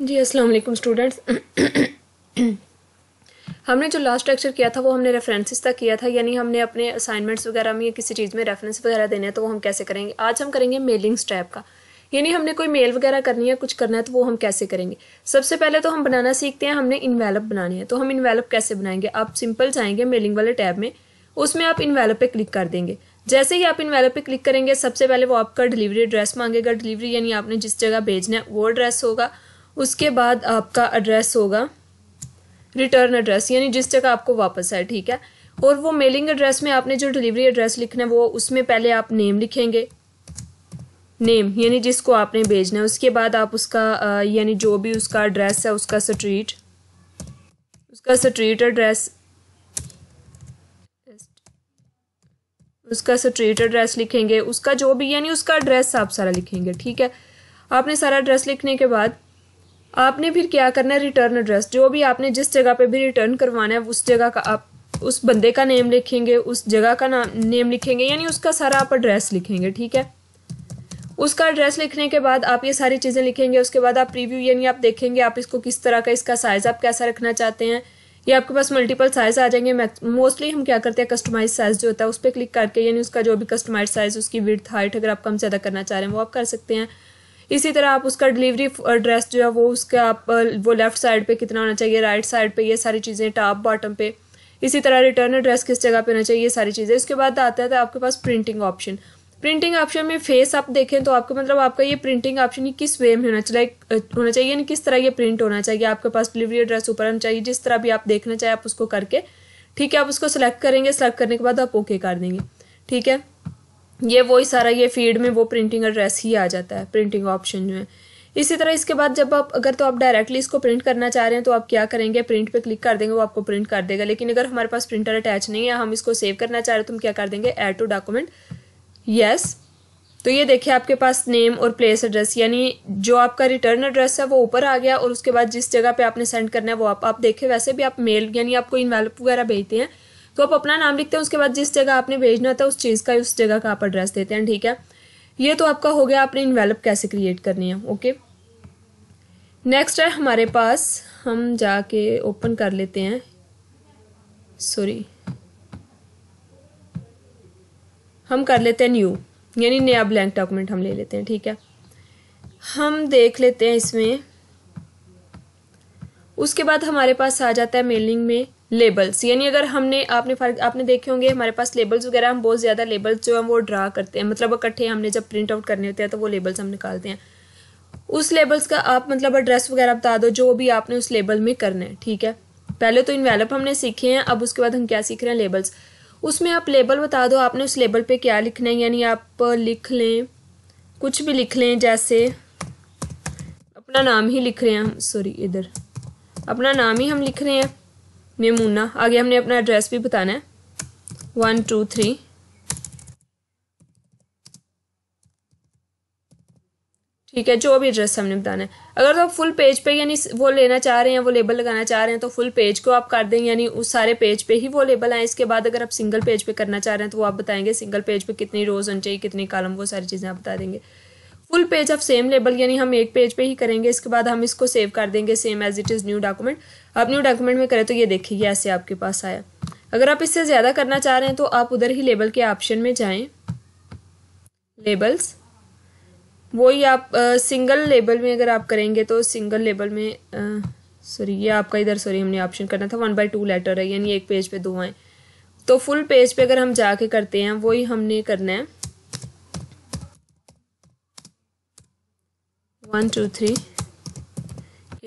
जी अस्सलाम वालेकुम स्टूडेंट्स हमने जो लास्ट लेक्चर किया था वो हमने रेफरेंसेस तक किया था यानी हमने अपने असाइनमेंट्स वगैरह में या किसी चीज़ में रेफरेंस वगैरह देने हैं तो वो हम कैसे करेंगे आज हम करेंगे मेलिंग स्टैप का यानी हमने कोई मेल वगैरह करनी है कुछ करना है तो वो हम कैसे करेंगे सबसे पहले तो हम बनाना सीखते हैं हमने इन्वेलप बनाने हैं तो हम इन्वेलप कैसे बनाएंगे आप सिंपल जाएंगे मेलिंग वाले टैब में उसमें आप इन्वेलप पे क्लिक कर देंगे जैसे ही आप इन्वेलप पे क्लिक करेंगे सबसे पहले वो आपका डिलीवरी एड्रेस मांगेगा डिलीवरी यानी आपने जिस जगह भेजना है वो एड्रेस होगा उसके बाद आपका एड्रेस होगा रिटर्न एड्रेस यानी जिस जगह आपको वापस आए ठीक है और वो मेलिंग एड्रेस में आपने जो डिलीवरी एड्रेस लिखना है वो उसमें पहले आप नेम लिखेंगे नेम यानी जिसको आपने भेजना है उसके बाद आप उसका यानी जो भी उसका एड्रेस है उसका स्ट्रीट उसका स्ट्रीट एड्रेस उसका स्ट्रीट एड्रेस लिखेंगे उसका जो भी यानी उसका एड्रेस आप सारा लिखेंगे ठीक है आपने सारा एड्रेस लिखने के बाद आपने फिर क्या करना है रिटर्न एड्रेस जो भी आपने जिस जगह पे भी रिटर्न करवाना है उस जगह का आप उस बंदे का नेम लिखेंगे उस जगह का नाम नेम लिखेंगे यानी उसका सारा आप एड्रेस लिखेंगे ठीक है उसका एड्रेस लिखने के बाद आप ये सारी चीज़ें लिखेंगे उसके बाद आप प्रीव्यू यानी आप देखेंगे आप इसको किस तरह का इसका साइज़ आप कैसा रखना चाहते हैं या आपके पास मल्टीपल साइज़ आ जाएंगे मोस्टली हम क्या करते हैं कस्टमाइज साइज़ जो होता है उस पर क्लिक करके यानी उसका जो भी कस्टमाइज साइज़ उसकी विर्थ हाइट अगर आप कम ज़्यादा करना चाह रहे हैं वो आप कर सकते हैं इसी तरह आप उसका डिलीवरी एड्रेस जो है वो उसका आप वो लेफ़्ट साइड पे कितना होना चाहिए राइट साइड पे ये सारी चीज़ें टॉप बॉटम पे इसी तरह रिटर्न एड्रेस किस जगह पे होना चाहिए ये सारी चीज़ें इसके बाद आता है तो आपके पास प्रिंटिंग ऑप्शन प्रिंटिंग ऑप्शन में फेस आप देखें तो आपको मतलब आपका ये प्रिंटिंग ऑप्शन किस वे में होना चाहिए होना चाहिए यानी किस तरह ये प्रिंट होना चाहिए आपके पास डिलीवरी एड्रेस ऊपर होना चाहिए जिस तरह भी आप देखना चाहिए आप उसको करके ठीक है आप उसको सेलेक्ट करेंगे सेलेक्ट करने के बाद आप ओके कर देंगे ठीक है ये वही सारा ये फीड में वो प्रिंटिंग एड्रेस ही आ जाता है प्रिंटिंग ऑप्शन में इसी तरह इसके बाद जब आप अगर तो आप डायरेक्टली इसको प्रिंट करना चाह रहे हैं तो आप क्या करेंगे प्रिंट पे क्लिक कर देंगे वो आपको प्रिंट कर देगा लेकिन अगर हमारे पास प्रिंटर अटैच नहीं है हम इसको सेव करना चाह रहे हैं तो हम क्या कर देंगे एड टू डॉक्यूमेंट यस तो ये देखिए आपके पास नेम और प्लेस एड्रेस यानी जो आपका रिटर्न एड्रेस है वो ऊपर आ गया और उसके बाद जिस जगह पे आपने सेंड करना है वो आप आप देखें वैसे भी आप मेल यानी आपको इन्वेल्प वगैरह भेजते हैं तो आप अपना नाम लिखते हैं उसके बाद जिस जगह आपने भेजना था उस चीज़ का उस जगह का आप एड्रेस देते हैं ठीक है ये तो आपका हो गया आपने इन्वेलप कैसे क्रिएट करनी है ओके नेक्स्ट है हमारे पास हम जाके ओपन कर लेते हैं सॉरी हम कर लेते हैं न्यू यानी नया ब्लैंक डॉक्यूमेंट हम ले लेते हैं ठीक है हम देख लेते हैं इसमें उसके बाद हमारे पास आ जाता है मेलिंग में लेबल्स यानी अगर हमने आपने फर्क आपने देखे होंगे हमारे पास लेबल्स वगैरह हम बहुत ज़्यादा लेबल्स जो हम वो ड्रा करते हैं मतलब इकट्ठे हमने जब प्रिंट आउट करने होते हैं तो वो लेबल्स हम निकालते हैं उस लेबल्स का आप मतलब एड्रेस वगैरह बता दो जो भी आपने उस लेबल में करना है ठीक है पहले तो इन्वेलप हमने सीखे हैं अब उसके बाद हम क्या सीख रहे हैं लेबल्स उसमें आप लेबल बता दो आपने उस लेबल पे क्या लिखना है यानी आप लिख लें कुछ भी लिख लें जैसे अपना नाम ही लिख रहे हैं हम सॉरी इधर अपना नाम ही हम लिख रहे हैं नेम आगे हमने अपना एड्रेस भी बताना है वन टू थ्री ठीक है जो भी एड्रेस हमने बताना है अगर तो आप फुल पेज पे यानी वो लेना चाह रहे हैं वो लेबल लगाना चाह रहे हैं तो फुल पेज को आप कर दें यानी उस सारे पेज पे ही वो लेबल आए इसके बाद अगर आप सिंगल पेज पे करना चाह रहे हैं तो वो आप बताएंगे सिंगल पेज पे कितनी रोज होनी चाहिए कितनी कालम वो सारी चीज़ें आप बता देंगे full page of same label यानी हम एक पेज पे ही करेंगे इसके बाद हम इसको सेव कर देंगे same as it is new document आप न्यू डॉक्यूमेंट में करें तो ये देखिए ऐसे आपके पास आया अगर आप इससे ज़्यादा करना चाह रहे हैं तो आप उधर ही लेबल के ऑप्शन में जाएं लेबल्स वही आप आ, सिंगल लेबल में अगर आप करेंगे तो सिंगल लेबल में सॉरी ये आपका इधर सॉरी हमने ऑप्शन करना था वन बाई टू लेटर है यानी एक पेज पे दो आए तो फुल पेज पे अगर हम जाके करते हैं वही हमने करना है वन टू थ्री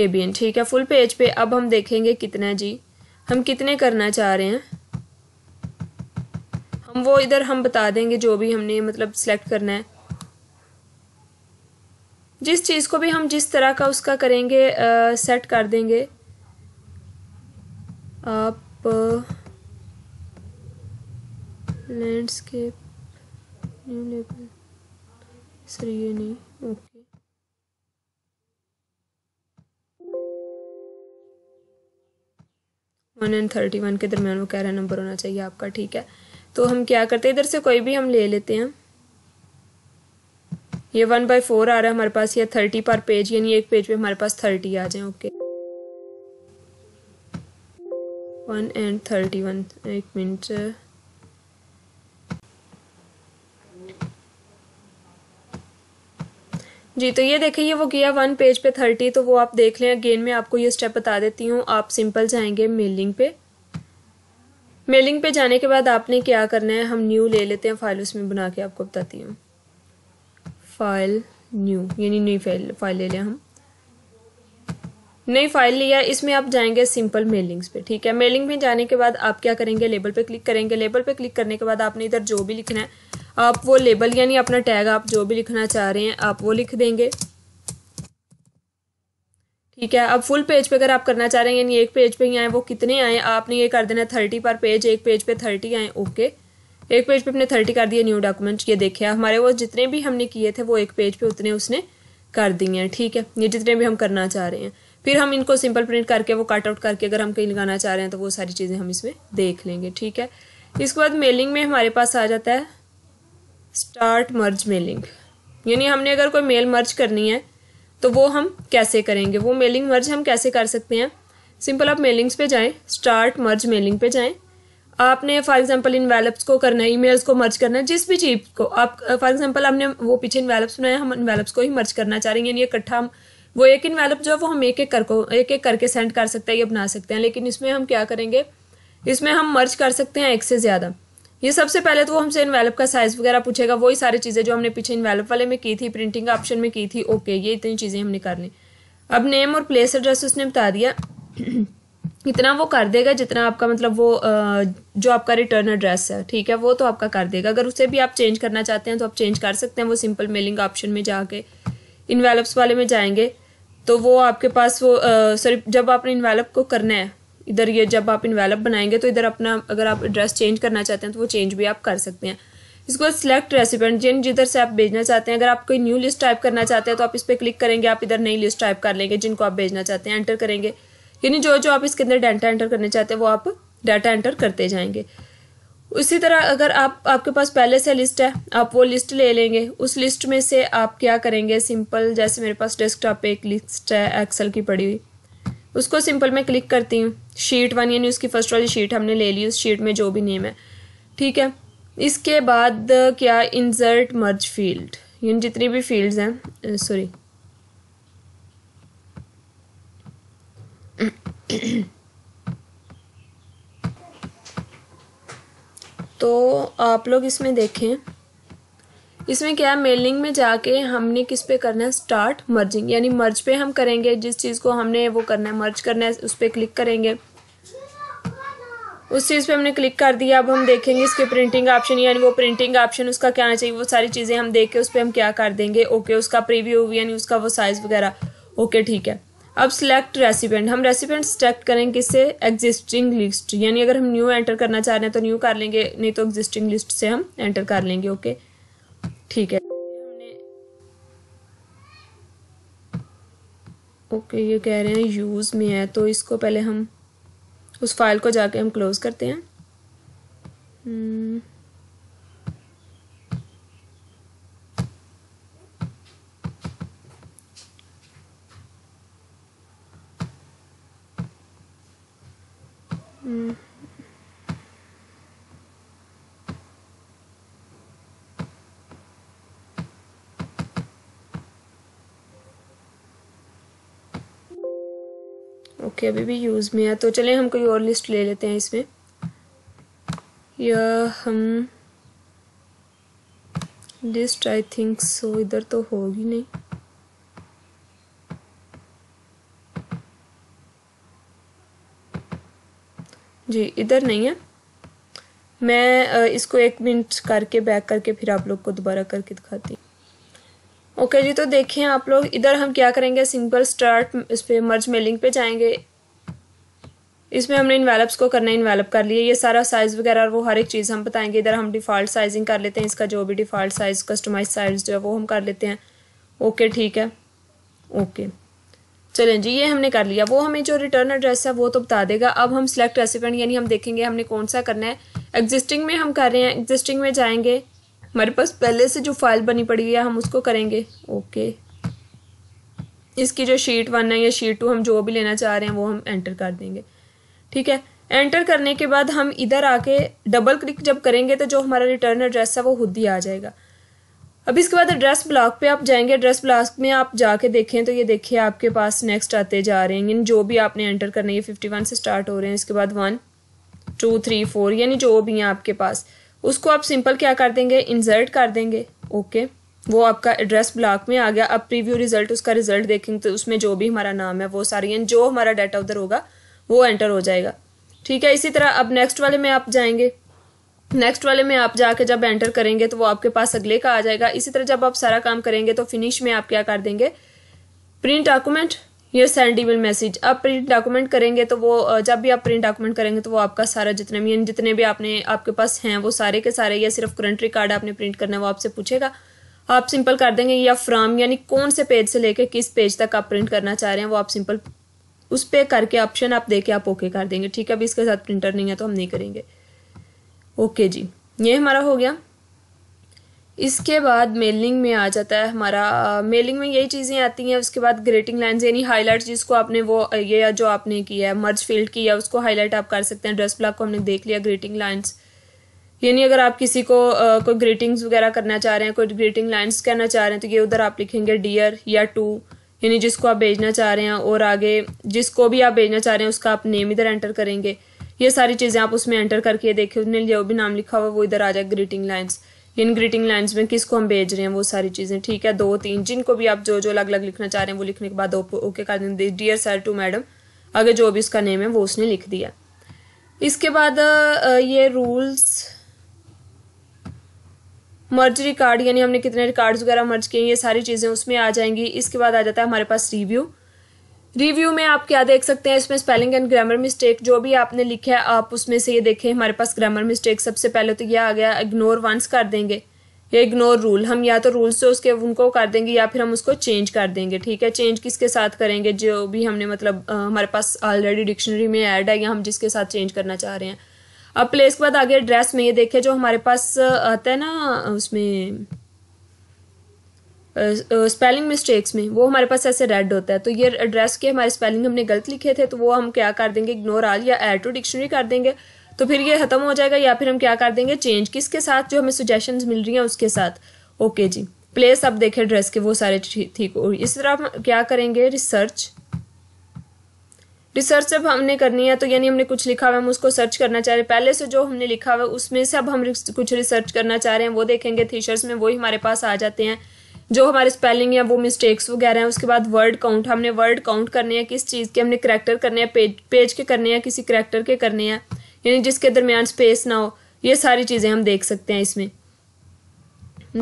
एबीएन ठीक है फुल पेज पे अब हम देखेंगे कितना जी हम कितने करना चाह रहे हैं हम वो इधर हम बता देंगे जो भी हमने मतलब सिलेक्ट करना है जिस चीज़ को भी हम जिस तरह का उसका करेंगे आ, सेट कर देंगे आप लैंडस्केप न्यू लेबल सर ये नहीं okay one and thirty one के दरमियान वो कह रहा नंबर होना चाहिए आपका ठीक है तो हम क्या करते हैं इधर से कोई भी हम ले लेते हैं ये वन बाई फोर आ रहा है हमारे पास या थर्टी पर पेज यानी एक पेज पे हमारे पास थर्टी आ जाए okay one and thirty one एक मिनट जी तो ये देखिए वो किया वन पेज पे थर्टी तो वो आप देख लें अगेन मैं आपको ये स्टेप बता देती हूँ आप सिंपल जाएंगे मेलिंग पे मेलिंग पे जाने के बाद आपने क्या करना है हम न्यू ले लेते हैं फाइल उसमें बना के आपको बताती हूँ फाइल न्यू यानी नई फाइल फाइल ले लें हम नई फाइल लिया इसमें आप जाएंगे सिंपल मेलिंग्स पे ठीक है मेलिंग में जाने के बाद आप क्या करेंगे लेबल पे क्लिक करेंगे लेबल पे क्लिक करने के बाद आपने इधर जो भी लिखना है आप वो लेबल यानी अपना टैग आप जो भी लिखना चाह रहे हैं आप वो लिख देंगे ठीक है अब फुल पेज पे अगर आप करना चाह रहे हैं यानी एक पेज पे ही आए वो कितने आए आपने ये कर देना थर्टी पर पेज एक पेज पे थर्टी आए ओके एक पेज पे हमने थर्टी कर दिए न्यू डॉक्यूमेंट ये देखे हमारे वो जितने भी हमने किए थे वो एक पेज पे उतने उसने कर दिए हैं ठीक है ये जितने भी हम करना चाह रहे हैं फिर हम इनको सिंपल प्रिंट करके वो कट आउट करके अगर हम कहीं लगाना चाह रहे हैं तो वो सारी चीज़ें हम इसमें देख लेंगे ठीक है इसके बाद मेलिंग में हमारे पास आ जाता है स्टार्ट मर्ज मेलिंग यानी हमने अगर कोई मेल मर्ज करनी है तो वो हम कैसे करेंगे वो मेलिंग मर्ज हम कैसे कर सकते हैं सिंपल आप मेलिंग्स पे जाएं स्टार्ट मर्ज मेलिंग पे जाएं आपने फॉर एग्जांपल वैलप्स को करना है ईमेल्स को मर्ज करना है जिस भी चीज़ को आप फॉर एग्जांपल हमने वो पीछे वैलप्स बनाया हम इन्वेलप्स को ही मर्ज करना चाह रहे हैं यानी इकट्ठा हम वो एक वैलप जो है वो हम एक एक कर को एक एक करके सेंड कर सकते हैं या बना सकते हैं लेकिन इसमें हम क्या करेंगे इसमें हम मर्ज कर सकते हैं एक से ज़्यादा ये सबसे पहले तो वो हमसे इन्वेलप का साइज वगैरह पूछेगा वही सारी चीज़ें जो हमने पीछे इन्वेलप वाले में की थी प्रिंटिंग ऑप्शन में की थी ओके ये इतनी चीज़ें हमने करनी अब नेम और प्लेस एड्रेस उसने बता दिया इतना वो कर देगा जितना आपका मतलब वो जो आपका रिटर्न एड्रेस है ठीक है वो तो आपका कर देगा अगर उसे भी आप चेंज करना चाहते हैं तो आप चेंज कर सकते हैं वो सिंपल मेलिंग ऑप्शन में जाके इन्वेलप्स वाले में जाएंगे तो वो आपके पास वो सॉरी जब आपने इन्वेलप को करना है इधर ये जब आप इन्वेलप बनाएंगे तो इधर अपना अगर आप एड्रेस चेंज करना चाहते हैं तो वो चेंज भी आप कर सकते हैं इसके बाद सिलेक्ट रेसिपेंट जिन जिधर से आप भेजना चाहते हैं अगर आप कोई न्यू लिस्ट टाइप करना चाहते हैं तो आप इस पर क्लिक करेंगे आप इधर नई लिस्ट टाइप कर लेंगे जिनको आप भेजना चाहते हैं एंटर करेंगे यानी जो जो आप इसके अंदर डाटा एंटर करना चाहते हैं वो आप डाटा एंटर करते जाएंगे उसी तरह अगर आप आपके पास पहले से लिस्ट है आप वो लिस्ट ले लेंगे उस लिस्ट में से आप क्या करेंगे सिंपल जैसे मेरे पास डेस्कटॉप पे एक लिस्ट है एक्सेल की पड़ी हुई उसको सिंपल मैं क्लिक करती हूँ शीट वन यानी उसकी फर्स्ट वाली शीट हमने ले ली उस शीट में जो भी नेम है ठीक है इसके बाद uh, क्या इंसर्ट मर्ज फील्ड यानी जितनी भी फील्ड्स हैं सॉरी uh, तो आप लोग इसमें देखें इसमें क्या है मेलिंग में जाके हमने किस पे करना है स्टार्ट मर्जिंग यानी मर्ज पे हम करेंगे जिस चीज़ को हमने वो करना है मर्ज करना है उस पर क्लिक करेंगे उस चीज़ पे हमने क्लिक कर दिया अब हम देखेंगे इसके प्रिंटिंग ऑप्शन यानी वो प्रिंटिंग ऑप्शन उसका क्या आना चाहिए वो सारी चीज़ें हम देख के उस पर हम क्या कर देंगे ओके उसका प्रीव्यू यानी उसका वो साइज़ वगैरह ओके ठीक है अब सिलेक्ट रेसिपेंट हम रेसिपेंट सेलेक्ट करेंगे किससे एग्जिस्टिंग लिस्ट यानी अगर हम न्यू एंटर करना चाह रहे हैं तो न्यू कर लेंगे नहीं तो एग्जिस्टिंग लिस्ट से हम एंटर कर लेंगे ओके okay? ठीक है ओके ये कह रहे हैं यूज़ में है तो इसको पहले हम उस फाइल को जाके हम क्लोज़ करते हैं हम्म। ओके अभी भी यूज़ में है तो चले हम कोई और लिस्ट ले लेते हैं इसमें या हम लिस्ट आई थिंक सो इधर तो होगी नहीं जी इधर नहीं है मैं इसको एक मिनट करके बैक करके फिर आप लोग को दोबारा करके दिखाती हूँ ओके जी तो देखें आप लोग इधर हम क्या करेंगे सिंपल स्टार्ट इस पर मर्ज मेलिंग पे जाएंगे इसमें हमने इनवेलप्स को करना इन्वेलप कर लिए ये सारा साइज़ वगैरह वो हर एक चीज़ हम बताएंगे इधर हम डिफ़ॉल्ट साइजिंग कर लेते हैं इसका जो भी डिफ़ॉल्ट साइज़ कस्टमाइज साइज़ जो है वो हम कर लेते हैं ओके ठीक है ओके चलें जी ये हमने कर लिया वो हमें जो रिटर्न एड्रेस है वो तो बता देगा अब हम सिलेक्ट रेसिपेंट यानी हम देखेंगे हमने कौन सा करना है एग्जिस्टिंग में हम कर रहे हैं एग्जिस्टिंग में जाएंगे हमारे पास पहले से जो फाइल बनी पड़ी है हम उसको करेंगे ओके इसकी जो शीट वन है या शीट टू हम जो भी लेना चाह रहे हैं वो हम एंटर कर देंगे ठीक है एंटर करने के बाद हम इधर आके डबल क्लिक जब करेंगे तो जो हमारा रिटर्न एड्रेस है वो खुद ही आ जाएगा अब इसके बाद एड्रेस ब्लॉक पे आप जाएंगे एड्रेस ब्लॉक में आप जाके देखें तो ये देखिए आपके पास नेक्स्ट आते जा रहे हैं जो भी आपने एंटर करने ये फिफ्टी वन से स्टार्ट हो रहे हैं इसके बाद वन टू थ्री फोर यानी जो भी हैं आपके पास उसको आप सिंपल क्या कर देंगे इंजर्ट कर देंगे ओके okay. वो आपका एड्रेस ब्लॉक में आ गया अब प्रीव्यू रिजल्ट उसका रिजल्ट देखेंगे तो उसमें जो भी हमारा नाम है वो सारी एंड जो हमारा डाटा उधर होगा वो एंटर हो जाएगा ठीक है इसी तरह अब नेक्स्ट वाले में आप जाएंगे नेक्स्ट वाले में आप जाके जब एंटर करेंगे तो वो आपके पास अगले का आ जाएगा इसी तरह जब आप सारा काम करेंगे तो फिनिश में आप क्या कर देंगे प्रिंट डॉक्यूमेंट ये सेंड ईमेल मैसेज आप प्रिंट डॉक्यूमेंट करेंगे तो वो जब भी आप प्रिंट डॉक्यूमेंट करेंगे तो वो आपका सारा जितने भी जितने भी आपने आपके पास हैं वो सारे के सारे या सिर्फ करंट कार्ड आपने प्रिंट करना है वो आपसे पूछेगा आप सिंपल कर देंगे या फ्राम यानी कौन से पेज से लेके किस पेज तक आप प्रिंट करना चाह रहे हैं वो आप सिंपल उस पर करके ऑप्शन आप दे के आप ओके कर देंगे ठीक है अभी इसके साथ प्रिंटर नहीं है तो हम नहीं करेंगे ओके जी ये हमारा हो गया इसके बाद मेलिंग में आ जाता है हमारा मेलिंग में यही चीज़ें आती हैं उसके बाद ग्रेटिंग लाइन्स यानी हाईलाइट जिसको आपने वो ये जो आपने किया है मर्ज फील्ड किया उसको हाईलाइट आप कर सकते हैं ड्रेस ब्लॉक को हमने देख लिया ग्रेटिंग लाइन्स यानी अगर आप किसी को आ, कोई ग्रीटिंग्स वगैरह करना चाह रहे हैं कोई ग्रीटिंग लाइन्स कहना चाह रहे हैं तो ये उधर आप लिखेंगे डियर या टू यानी जिसको आप भेजना चाह रहे हैं और आगे जिसको भी आप भेजना चाह रहे हैं उसका आप नेम इधर एंटर करेंगे ये सारी चीज़ें आप उसमें एंटर करके देखें उसने जो भी नाम लिखा हुआ वो इधर आ जाए ग्रीटिंग लाइन्स इन ग्रीटिंग लाइन्स में किसको हम भेज रहे हैं वो सारी चीज़ें ठीक है दो तीन जिनको भी आप जो जो अलग अलग लिखना चाह रहे हैं वो लिखने के बाद ओके कर देंगे डियर सर टू मैडम अगर जो भी उसका नेम है वो उसने लिख दिया इसके बाद ये रूल्स मर्ज रिकार्ड यानी हमने कितने रिकार्ड्स वगैरह मर्ज किए ये सारी चीज़ें उसमें आ जाएंगी इसके बाद आ जाता है हमारे पास रिव्यू रिव्यू में आप क्या देख सकते हैं इसमें स्पेलिंग एंड ग्रामर मिस्टेक जो भी आपने लिखा है आप उसमें से ये देखें हमारे पास ग्रामर मिस्टेक सबसे पहले तो यह आ गया इग्नोर वंस कर देंगे या इग्नोर रूल हम या तो रूल्स से उसके उनको कर देंगे या फिर हम उसको चेंज कर देंगे ठीक है चेंज किसके साथ करेंगे जो भी हमने मतलब आ, हमारे पास ऑलरेडी डिक्शनरी में ऐड है या हम जिसके साथ चेंज करना चाह रहे हैं अब प्लेस के बाद आगे एड्रेस में ये देखें जो हमारे पास आता है ना उसमें स्पेलिंग मिस्टेक्स में वो हमारे पास ऐसे रेड होता है तो ये एड्रेस के हमारे स्पेलिंग हमने गलत लिखे थे तो वो हम क्या कर देंगे इग्नोर आल या एड टू डिक्शनरी कर देंगे तो फिर ये ख़त्म हो जाएगा या फिर हम क्या कर देंगे चेंज किसके साथ जो हमें सुजेशन मिल रही हैं उसके साथ ओके okay जी प्लेस अब देखें ड्रेस के वो सारे ठीक हो इस तरह हम क्या करेंगे रिसर्च रिसर्च अब हमने करनी है तो यानी हमने कुछ लिखा हुआ हम उसको सर्च करना चाह रहे हैं पहले से जो हमने लिखा हुआ उसमें से अब हम कुछ रिसर्च करना चाह रहे हैं वो देखेंगे थीशर्स में वही हमारे पास आ जाते हैं जो हमारे स्पेलिंग या वो मिस्टेक्स वगैरह हैं उसके बाद वर्ड काउंट हमने वर्ड काउंट करने हैं किस चीज़ के हमने करेक्टर करने हैं पेज पेज के करने हैं किसी करैक्टर के करने हैं यानी जिसके दरमियान स्पेस ना हो ये सारी चीज़ें हम देख सकते हैं इसमें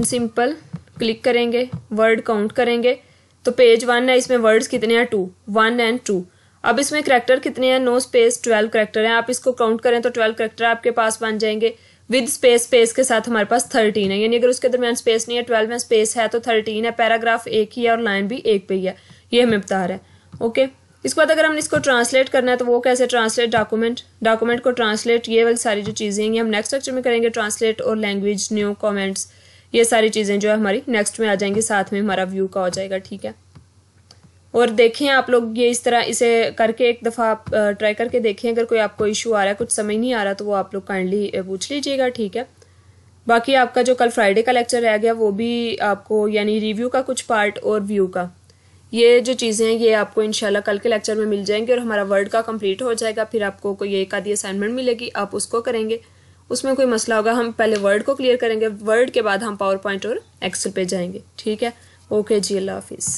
सिंपल क्लिक करेंगे वर्ड काउंट करेंगे तो पेज वन है इसमें वर्ड्स कितने हैं टू वन एंड टू अब इसमें करेक्टर कितने हैं नो स्पेस ट्वेल्व करेक्टर हैं आप इसको काउंट करें तो ट्वेल्व करेक्टर आपके पास बन जाएंगे विद स्पेस स्पेस के साथ हमारे पास थर्टीन है यानी अगर उसके दरमियान स्पेस नहीं है ट्वेल्व में स्पेस है तो थर्टीन है पैराग्राफ एक ही है और लाइन भी एक पे ही है ये हमें बता रहा है ओके इसके बाद अगर हम इसको ट्रांसलेट करना है तो वो कैसे ट्रांसलेट डॉक्यूमेंट डॉक्यूमेंट को ट्रांसलेट ये वाली सारी जो चीज़ें हैं हम नेक्स्ट लेक्चर में करेंगे ट्रांसलेट और लैंग्वेज न्यू कॉमेंट्स ये सारी चीज़ें जो है हमारी नेक्स्ट में आ जाएंगी साथ में हमारा व्यू का हो जाएगा ठीक है और देखें आप लोग ये इस तरह इसे करके एक दफ़ा आप ट्राई करके देखें अगर कोई आपको इशू आ रहा है कुछ समझ नहीं आ रहा तो वो आप लोग काइंडली पूछ लीजिएगा ठीक है बाकी आपका जो कल फ्राइडे का लेक्चर रह गया वो भी आपको यानी रिव्यू का कुछ पार्ट और व्यू का ये जो चीज़ें हैं ये आपको इनशाला कल के लेक्चर में मिल जाएंगी और हमारा वर्ड का कम्प्लीट हो जाएगा फिर आपको कोई एक आधी असाइनमेंट मिलेगी आप उसको करेंगे उसमें कोई मसला होगा हम पहले वर्ड को क्लियर करेंगे वर्ड के बाद हम पावर पॉइंट और एक्सेल पे जाएंगे ठीक है ओके जी अल्लाह हाफिज़